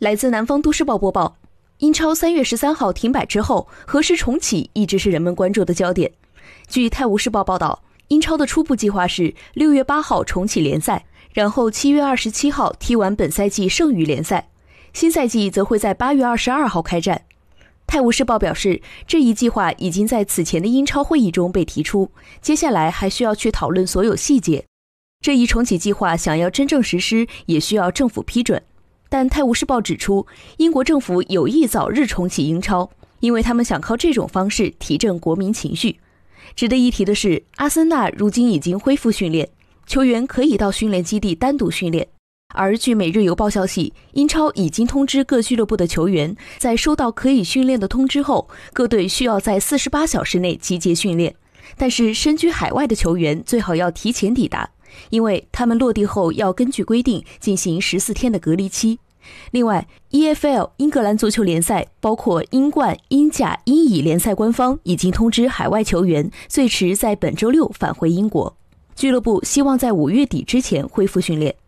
来自南方都市报播报，英超三月十三号停摆之后，何时重启一直是人们关注的焦点。据泰晤士报报道，英超的初步计划是六月八号重启联赛，然后七月二十七号踢完本赛季剩余联赛，新赛季则会在八月二十二号开战。泰晤士报表示，这一计划已经在此前的英超会议中被提出，接下来还需要去讨论所有细节。这一重启计划想要真正实施，也需要政府批准。但《泰晤士报》指出，英国政府有意早日重启英超，因为他们想靠这种方式提振国民情绪。值得一提的是，阿森纳如今已经恢复训练，球员可以到训练基地单独训练。而据《每日邮报》消息，英超已经通知各俱乐部的球员，在收到可以训练的通知后，各队需要在四十八小时内集结训练。但是，身居海外的球员最好要提前抵达。因为他们落地后要根据规定进行十四天的隔离期。另外，EFL 英格兰足球联赛包括英冠、英甲、英乙联赛官方已经通知海外球员，最迟在本周六返回英国。俱乐部希望在五月底之前恢复训练。